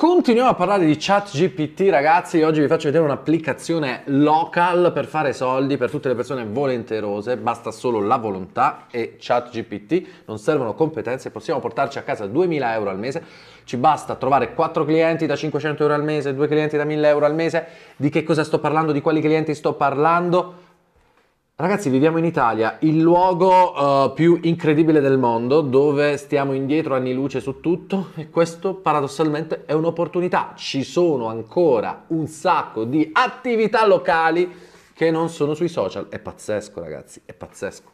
Continuiamo a parlare di ChatGPT ragazzi, oggi vi faccio vedere un'applicazione local per fare soldi per tutte le persone volenterose, basta solo la volontà e ChatGPT, non servono competenze, possiamo portarci a casa 2000 euro al mese, ci basta trovare 4 clienti da 500 euro al mese, 2 clienti da 1000 euro al mese, di che cosa sto parlando, di quali clienti sto parlando? Ragazzi, viviamo in Italia, il luogo uh, più incredibile del mondo, dove stiamo indietro anni luce su tutto e questo paradossalmente è un'opportunità. Ci sono ancora un sacco di attività locali che non sono sui social. È pazzesco, ragazzi, è pazzesco.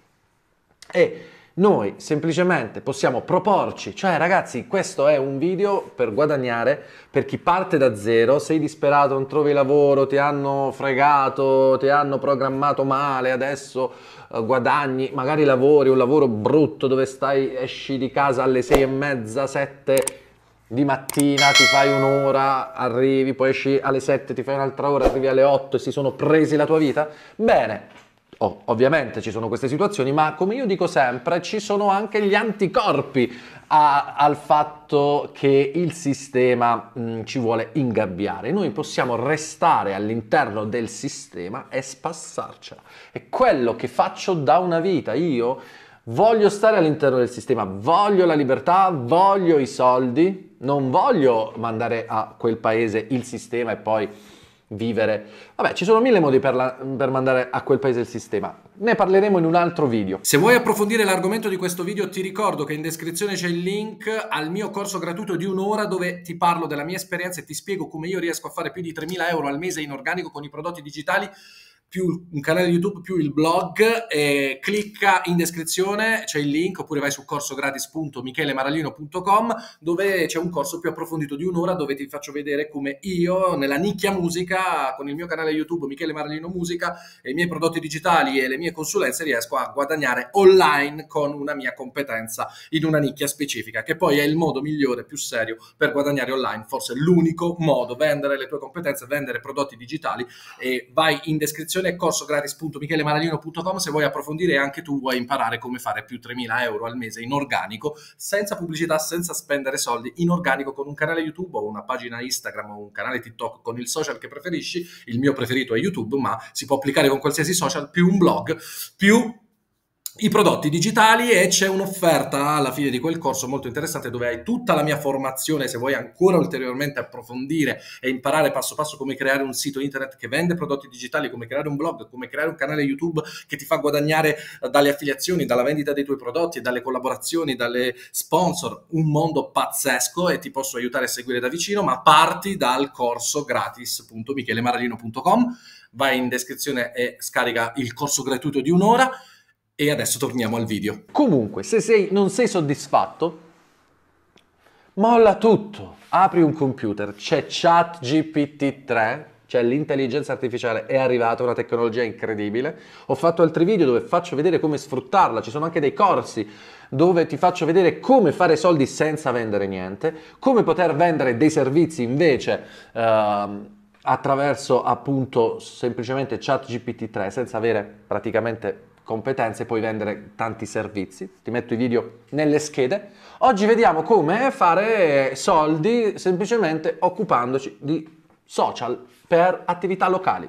E noi semplicemente possiamo proporci, cioè ragazzi questo è un video per guadagnare, per chi parte da zero, sei disperato, non trovi lavoro, ti hanno fregato, ti hanno programmato male, adesso eh, guadagni, magari lavori, un lavoro brutto dove stai, esci di casa alle sei e mezza, sette di mattina, ti fai un'ora, arrivi, poi esci alle sette, ti fai un'altra ora, arrivi alle otto e si sono presi la tua vita? Bene, Oh, ovviamente ci sono queste situazioni, ma come io dico sempre, ci sono anche gli anticorpi a, al fatto che il sistema mh, ci vuole ingabbiare. Noi possiamo restare all'interno del sistema e spassarcela. È quello che faccio da una vita. Io voglio stare all'interno del sistema, voglio la libertà, voglio i soldi, non voglio mandare a quel paese il sistema e poi vivere. Vabbè, ci sono mille modi per, la, per, mandare a quel paese il sistema. Ne parleremo in un altro video. Se vuoi approfondire l'argomento di questo video, ti ricordo che in descrizione c'è il link al mio corso gratuito di un'ora dove ti parlo della mia esperienza e ti spiego come io riesco a fare più di 3.000 euro al mese in organico con i prodotti digitali più un canale YouTube più il blog, eh, clicca in descrizione, c'è il link, oppure vai su corsogratis.michelemaralino.com dove c'è un corso più approfondito di un'ora dove ti faccio vedere come io nella nicchia musica, con il mio canale YouTube Michele Maralino Musica, e i miei prodotti digitali e le mie consulenze riesco a guadagnare online con una mia competenza in una nicchia specifica, che poi è il modo migliore, più serio per guadagnare online, forse l'unico modo, vendere le tue competenze, vendere prodotti digitali e vai in descrizione formazione è corsogratis.michelemaralino.com se vuoi approfondire anche tu vuoi imparare come fare più 3.000 euro al mese in organico, senza pubblicità, senza spendere soldi, in organico con un canale YouTube o una pagina Instagram o un canale TikTok con il social che preferisci. Il mio preferito è YouTube, ma si può applicare con qualsiasi social, più un blog, più i prodotti digitali e c'è un'offerta alla fine di quel corso molto interessante dove hai tutta la mia formazione se vuoi ancora ulteriormente approfondire e imparare passo passo come creare un sito internet che vende prodotti digitali, come creare un blog, come creare un canale YouTube che ti fa guadagnare dalle affiliazioni, dalla vendita dei tuoi prodotti, dalle collaborazioni, dalle sponsor, un mondo pazzesco e ti posso aiutare a seguire da vicino, ma parti dal corso gratis.michelemaralino.com, vai in descrizione e scarica il corso gratuito di un'ora e adesso torniamo al video. Comunque, se sei, non sei soddisfatto, molla tutto. Apri un computer, c'è chatgpt 3 cioè l'intelligenza artificiale è arrivata, una tecnologia incredibile. Ho fatto altri video dove faccio vedere come sfruttarla, ci sono anche dei corsi dove ti faccio vedere come fare soldi senza vendere niente, come poter vendere dei servizi invece eh, attraverso appunto semplicemente chatgpt 3 senza avere praticamente competenze, puoi vendere tanti servizi. Ti metto i video nelle schede. Oggi vediamo come fare soldi semplicemente occupandoci di social per attività locali.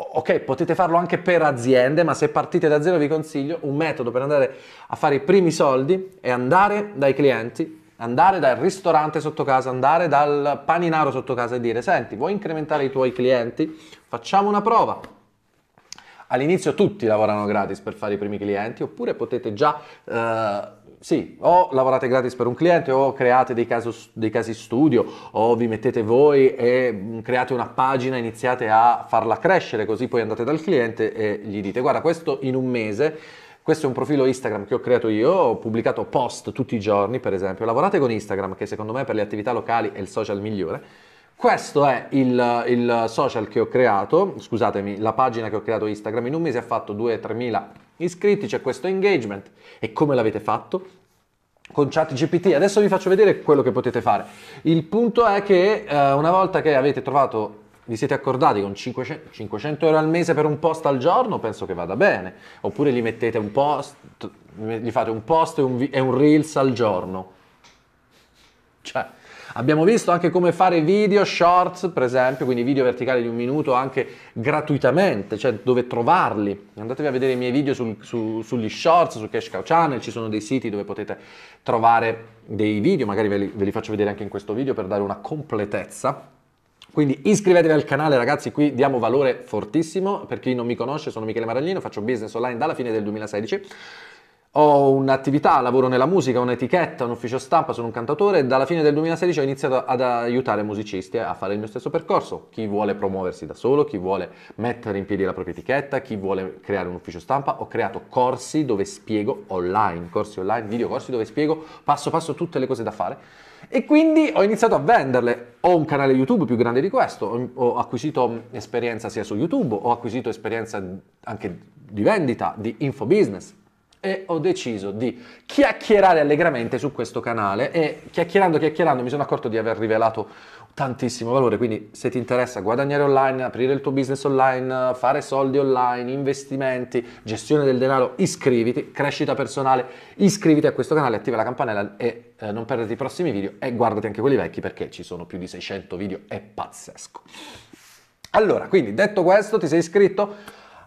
Ok, potete farlo anche per aziende, ma se partite da zero vi consiglio un metodo per andare a fare i primi soldi è andare dai clienti, andare dal ristorante sotto casa, andare dal paninaro sotto casa e dire senti, vuoi incrementare i tuoi clienti? Facciamo una prova, All'inizio tutti lavorano gratis per fare i primi clienti, oppure potete già... Eh, sì, o lavorate gratis per un cliente o create dei, caso, dei, casi studio o vi mettete voi e mm, create una pagina, iniziate a farla crescere così poi andate dal cliente e gli dite guarda questo in un mese questo è un profilo Instagram che ho creato io, ho pubblicato post tutti i giorni per esempio, lavorate con Instagram che secondo me per le attività locali è il social migliore questo è il, il, social che ho creato, scusatemi, la pagina che ho creato Instagram. In un mese ha fatto 2-3 mila iscritti, c'è questo engagement. E come l'avete fatto? Con ChatGPT. Adesso vi faccio vedere quello che potete fare. Il punto è che eh, una volta che avete trovato vi siete accordati con 500, 500, euro al mese per un post al giorno, penso che vada bene. Oppure gli mettete un post, gli fate un post e un, e un reels al giorno. Cioè, Abbiamo visto anche come fare video shorts, per esempio, quindi video verticali di un minuto anche gratuitamente, cioè dove trovarli. Andatevi a vedere i miei video sul, su, sugli shorts, su Cash Cow Channel, ci sono dei siti dove potete trovare dei video, magari ve li, ve li faccio vedere anche in questo video per dare una completezza. Quindi iscrivetevi al canale ragazzi, qui diamo valore fortissimo, per chi non mi conosce sono Michele Maraglino, faccio business online dalla fine del 2016 ho un'attività, lavoro nella musica, un'etichetta, un ufficio stampa, sono un cantatore e dalla fine del 2016 ho iniziato ad aiutare musicisti a fare il mio stesso percorso. Chi vuole promuoversi da solo, chi vuole mettere in piedi la propria etichetta, chi vuole creare un ufficio stampa, ho creato corsi dove spiego online, corsi online, videocorsi dove spiego passo passo tutte le cose da fare. E quindi ho iniziato a venderle. Ho un canale YouTube più grande di questo, ho acquisito esperienza sia su YouTube, ho acquisito esperienza anche di vendita, di infobusiness e ho deciso di chiacchierare allegramente su questo canale e chiacchierando chiacchierando mi sono accorto di aver rivelato tantissimo valore, quindi se ti interessa guadagnare online, aprire il tuo business online, fare soldi online, investimenti, gestione del denaro, iscriviti, crescita personale, iscriviti a questo canale, attiva la campanella e eh, non perderti i prossimi video e guardati anche quelli vecchi perché ci sono più di 600 video, è pazzesco. Allora, quindi detto questo, ti sei iscritto?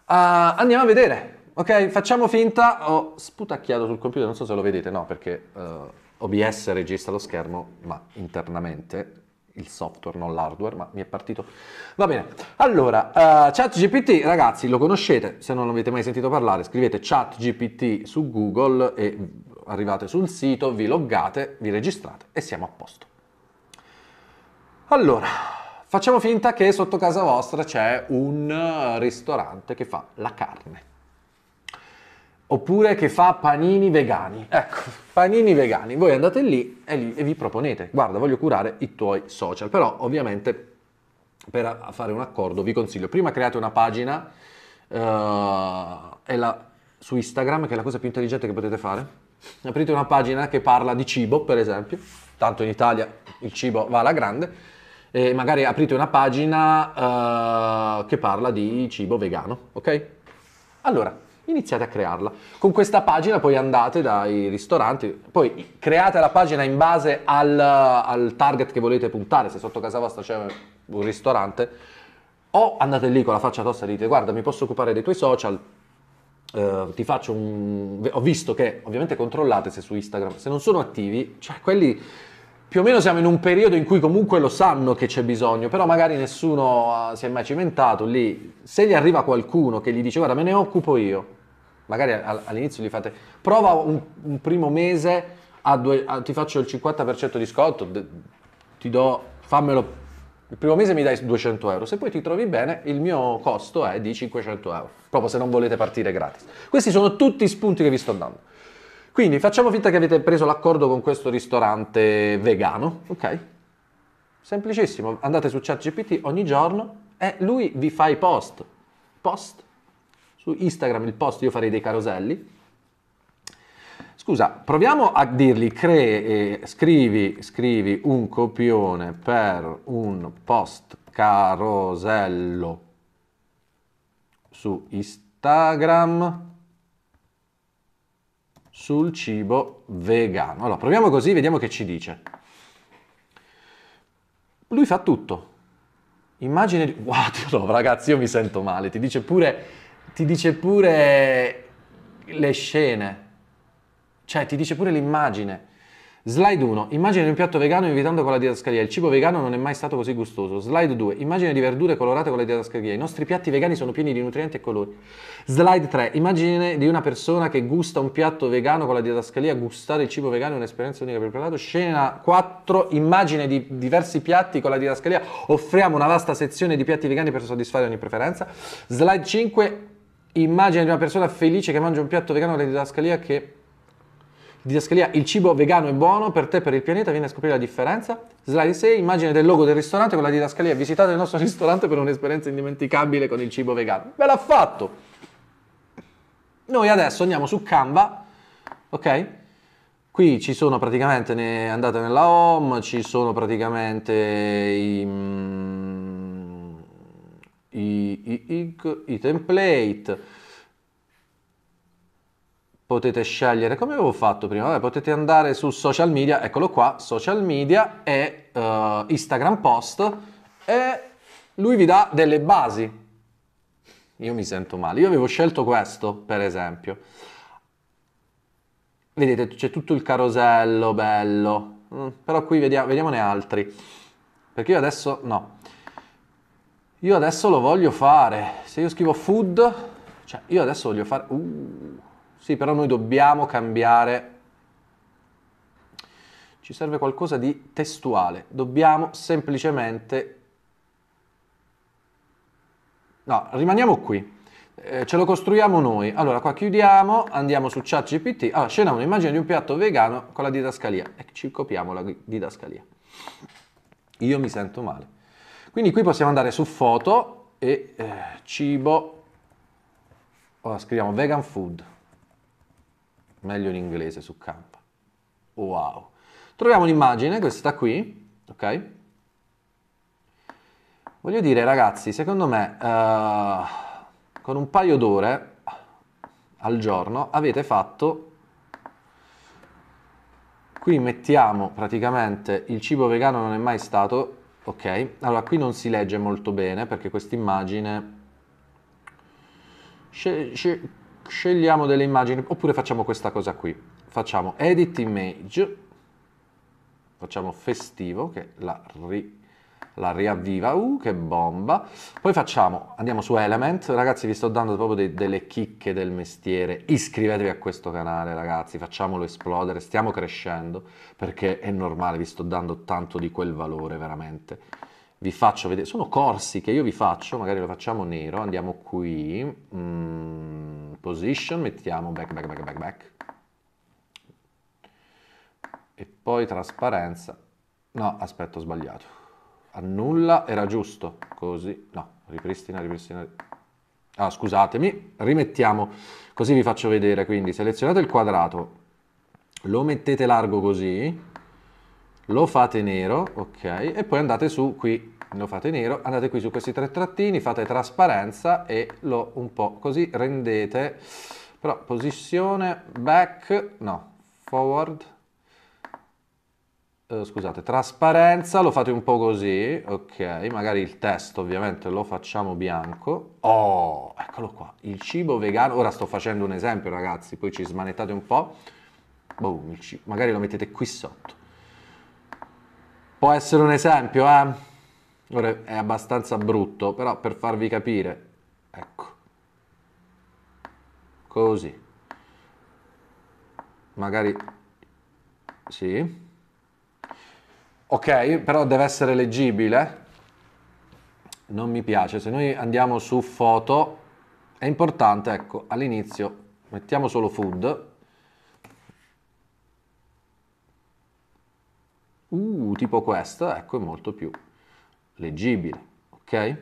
Uh, andiamo a vedere Ok, facciamo finta, ho sputacchiato sul computer, non so se lo vedete, no, perché uh, eh, OBS registra lo schermo, ma internamente il software, non l'hardware, ma mi è partito. Va bene, allora, uh, ChatGPT, ragazzi, lo conoscete, se non avete mai sentito parlare, scrivete ChatGPT su Google e arrivate sul sito, vi loggate, vi registrate e siamo a posto. Allora, facciamo finta che sotto casa vostra c'è un ristorante che fa la carne oppure che fa panini vegani. Ecco, panini vegani. Voi andate lì e, lì e, vi proponete, guarda, voglio curare i tuoi social, però ovviamente per fare un accordo vi consiglio, prima create una pagina uh, la, su Instagram, che è la cosa più intelligente che potete fare. Aprite una pagina che parla di cibo, per esempio, tanto in Italia il cibo va alla grande, e magari aprite una pagina uh, che parla di cibo vegano, ok? Allora, iniziate a crearla. Con questa pagina poi andate dai ristoranti, poi create la pagina in base al, al target che volete puntare, se sotto casa vostra c'è un ristorante, o andate lì con la faccia tosta e dite guarda mi posso occupare dei tuoi social, Uh, ti faccio un... ho visto che ovviamente controllate se su Instagram, se non sono attivi, cioè quelli più o meno siamo in un periodo in cui comunque lo sanno che c'è bisogno, però magari nessuno ah, si è mai cimentato lì. Se gli arriva qualcuno che gli dice guarda me ne occupo io, magari all'inizio gli fate prova un, un primo mese, a due, a, ti faccio il 50% di sconto, ti do, fammelo, il primo mese mi dai 200 euro, se poi ti trovi bene il mio costo è di 500 euro, proprio se non volete partire gratis. Questi sono tutti i spunti che vi sto dando. Quindi facciamo finta che avete preso l'accordo con questo ristorante vegano, ok? Semplicissimo, andate su ChatGPT ogni giorno e lui vi fa i post. Post? Su Instagram il post io farei dei caroselli. Scusa, proviamo a dirgli cre- eh, scrivi, scrivi un copione per un post carosello su Instagram sul cibo vegano. Allora, proviamo così, vediamo che ci dice. Lui fa tutto. Immagine di... Guarda, no, ragazzi, io mi sento male. Ti dice pure... Ti dice pure le scene. Cioè, ti dice pure l'immagine. Slide 1. Immagine di un piatto vegano invitando con la didascalia. Il cibo vegano non è mai stato così gustoso. Slide 2. Immagine di verdure colorate con la didascalia. I nostri piatti vegani sono pieni di nutrienti e colori. Slide 3. Immagine di una persona che gusta un piatto vegano con la didascalia. Gustare il cibo vegano è un'esperienza unica per il palato. Scena 4. Immagine di diversi piatti con la didascalia. Offriamo una vasta sezione di piatti vegani per soddisfare ogni preferenza. Slide 5. Immagine di una persona felice che mangia un piatto vegano con la didascalia che Didascalia, il cibo vegano è buono per te, per il pianeta, vieni a scoprire la differenza. Slide 6, immagine del logo del ristorante con la didascalia, visitate il nostro ristorante per un'esperienza indimenticabile con il cibo vegano. Ve l'ha fatto! Noi adesso andiamo su Canva, ok? Qui ci sono praticamente, ne, andate nella home, ci sono praticamente i, mm, i, i, i template, potete scegliere, come avevo fatto prima, Vabbè, potete andare su social media, eccolo qua, social media e uh, Instagram post e lui vi dà delle basi. Io mi sento male, io avevo scelto questo per esempio. Vedete, c'è tutto il carosello, bello, mm, però qui vediamo, vediamone altri, perché io adesso no. Io adesso lo voglio fare, se io scrivo food, cioè io adesso voglio fare... Uh, sì, però noi dobbiamo cambiare. Ci serve qualcosa di testuale. Dobbiamo semplicemente... No, rimaniamo qui. Eh, ce lo costruiamo noi. Allora, qua chiudiamo, andiamo su ChatGPT. Allora, scena un'immagine di un piatto vegano con la didascalia. E ci copiamo la didascalia. Io mi sento male. Quindi qui possiamo andare su foto e eh, cibo. Ora scriviamo vegan food meglio in inglese su campo. Wow. Troviamo un'immagine, questa qui, ok? Voglio dire ragazzi, secondo me uh, con un paio d'ore al giorno avete fatto... Qui mettiamo praticamente il cibo vegano non è mai stato, ok? Allora qui non si legge molto bene perché questa immagine scegliamo delle immagini, oppure facciamo questa cosa qui, facciamo edit image, facciamo festivo che la, ri, la riavviva, uh che bomba, poi facciamo, andiamo su element, ragazzi vi sto dando proprio dei, delle chicche del mestiere, iscrivetevi a questo canale ragazzi, facciamolo esplodere, stiamo crescendo perché è normale, vi sto dando tanto di quel valore veramente, vi faccio vedere, sono corsi che io vi faccio, magari lo facciamo nero, andiamo qui, mm position, mettiamo back, back, back, back, back. E poi trasparenza. No, aspetto, ho sbagliato. Annulla, era giusto. Così, no, ripristina, ripristina. Ah, scusatemi, rimettiamo, così vi faccio vedere. Quindi selezionate il quadrato, lo mettete largo così, lo fate nero, ok, e poi andate su qui lo fate nero, andate qui su questi tre trattini, fate trasparenza e lo un po' così rendete, però posizione, back, no, forward, eh, scusate, trasparenza, lo fate un po' così, ok, magari il testo ovviamente lo facciamo bianco, oh, eccolo qua, il cibo vegano, ora sto facendo un esempio ragazzi, poi ci smanettate un po', boom, il cibo. magari lo mettete qui sotto, può essere un esempio, eh? Ora è abbastanza brutto, però per farvi capire, ecco, così, magari, sì, ok, però deve essere leggibile, non mi piace, se noi andiamo su foto, è importante, ecco, all'inizio mettiamo solo food, uh, tipo questo, ecco, è molto più leggibile, ok?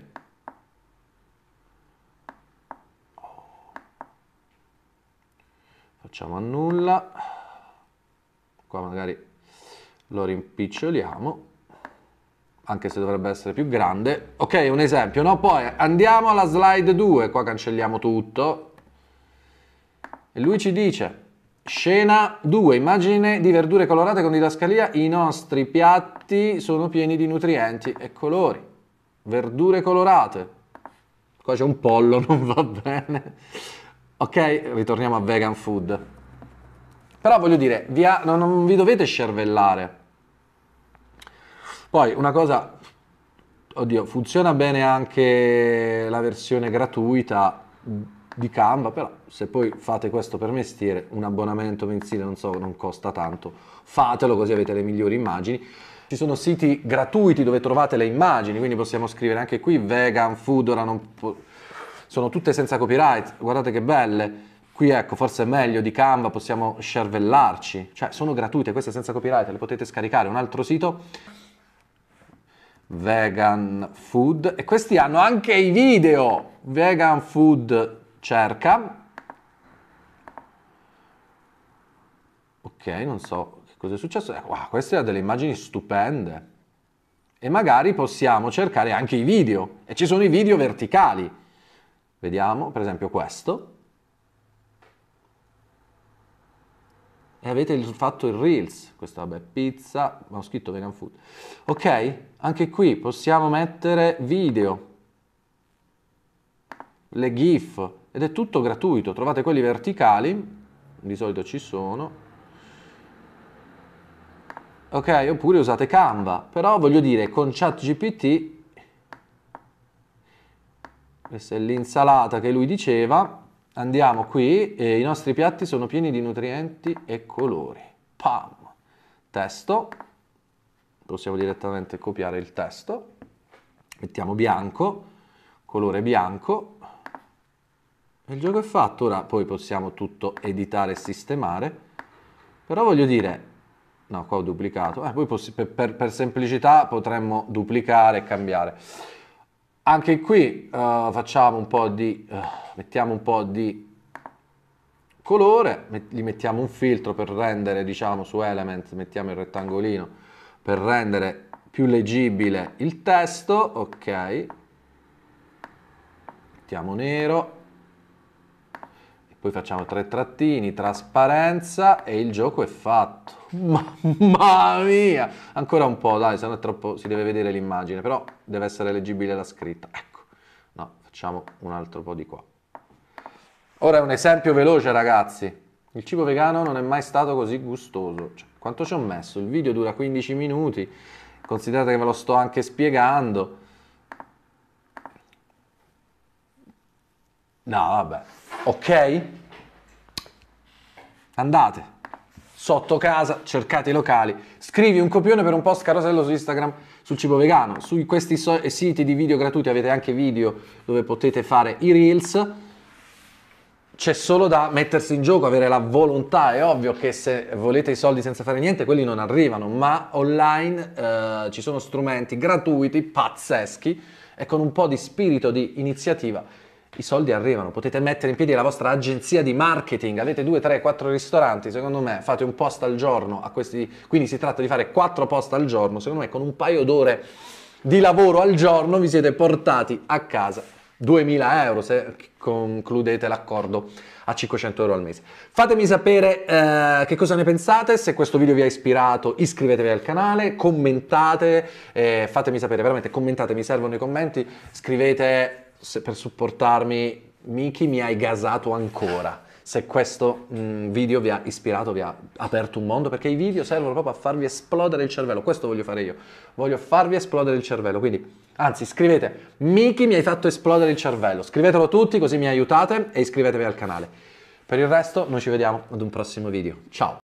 Facciamo annulla, qua magari lo rimpiccioliamo, anche se dovrebbe essere più grande. Ok, un esempio, no? Poi andiamo alla slide 2, qua cancelliamo tutto, e lui ci dice Scena 2, immagine di verdure colorate con didascalia. I nostri piatti sono pieni di nutrienti e colori. Verdure colorate. Qua c'è un pollo, non va bene. Ok, ritorniamo a vegan food. Però voglio dire, vi ha, non, non vi dovete scervellare. Poi una cosa, oddio, funziona bene anche la versione gratuita di Canva, però se poi fate questo per mestiere, un abbonamento mensile non so, non costa tanto, fatelo così avete le migliori immagini. Ci sono siti gratuiti dove trovate le immagini, quindi possiamo scrivere anche qui vegan, food, ora non po- sono tutte senza copyright, guardate che belle. Qui ecco, forse è meglio di Canva, possiamo scervellarci, cioè sono gratuite, queste senza copyright, le potete scaricare. Un altro sito vegan food e questi hanno anche i video vegan food cerca, ok, non so che cosa è successo, eh, wow, queste ha delle immagini stupende, e magari possiamo cercare anche i video, e ci sono i video verticali, vediamo per esempio questo, e avete il, fatto il Reels, questa vabbè pizza, ma ho scritto vegan food. Ok, anche qui possiamo mettere video, le GIF, ed è tutto gratuito, trovate quelli verticali, di solito ci sono, ok? Oppure usate Canva, però voglio dire con ChatGPT, questa è l'insalata che lui diceva, andiamo qui e i nostri piatti sono pieni di nutrienti e colori, pam, testo, possiamo direttamente copiare il testo, mettiamo bianco, colore bianco, il gioco è fatto, ora poi possiamo tutto editare e sistemare, però voglio dire, no qua ho duplicato, eh, poi per, per, per, semplicità potremmo duplicare e cambiare. Anche qui uh, facciamo un po' di, uh, mettiamo un po' di colore, met gli mettiamo un filtro per rendere, diciamo su Element, mettiamo il rettangolino per rendere più leggibile il testo, ok, mettiamo nero, poi facciamo tre trattini, trasparenza e il gioco è fatto. Mamma mia! Ancora un po', dai, se no è troppo, si deve vedere l'immagine, però deve essere leggibile la scritta. Ecco, no, facciamo un altro po' di qua. Ora è un esempio veloce, ragazzi. Il cibo vegano non è mai stato così gustoso. Cioè, quanto ci ho messo? Il video dura 15 minuti, considerate che ve lo sto anche spiegando. No, vabbè. Ok? Andate sotto casa, cercate i locali, scrivi un copione per un post carosello su Instagram sul cibo vegano. Su questi so eh, siti di video gratuiti avete anche video dove potete fare i reels. C'è solo da mettersi in gioco, avere la volontà. È ovvio che se volete i soldi senza fare niente, quelli non arrivano, ma online eh, ci sono strumenti gratuiti, pazzeschi, e con un po' di spirito di iniziativa i soldi arrivano, potete mettere in piedi la vostra agenzia di marketing, avete 2, 3, 4 ristoranti, secondo me fate un post al giorno a questi, quindi si tratta di fare 4 post al giorno, secondo me con un paio d'ore di lavoro al giorno vi siete portati a casa 2000 euro se concludete l'accordo a 500 euro al mese. Fatemi sapere eh, che cosa ne pensate, se questo video vi ha ispirato iscrivetevi al canale, commentate, eh, fatemi sapere, veramente commentate, mi servono i commenti, scrivete per supportarmi, Miki mi hai gasato ancora. Se questo mh, mm, video vi ha ispirato, vi ha aperto un mondo, perché i video servono proprio a farvi esplodere il cervello. Questo voglio fare io. Voglio farvi esplodere il cervello. Quindi, anzi, scrivete, Miki mi hai fatto esplodere il cervello. Scrivetelo tutti così mi aiutate e iscrivetevi al canale. Per il resto, noi ci vediamo ad un prossimo video. Ciao!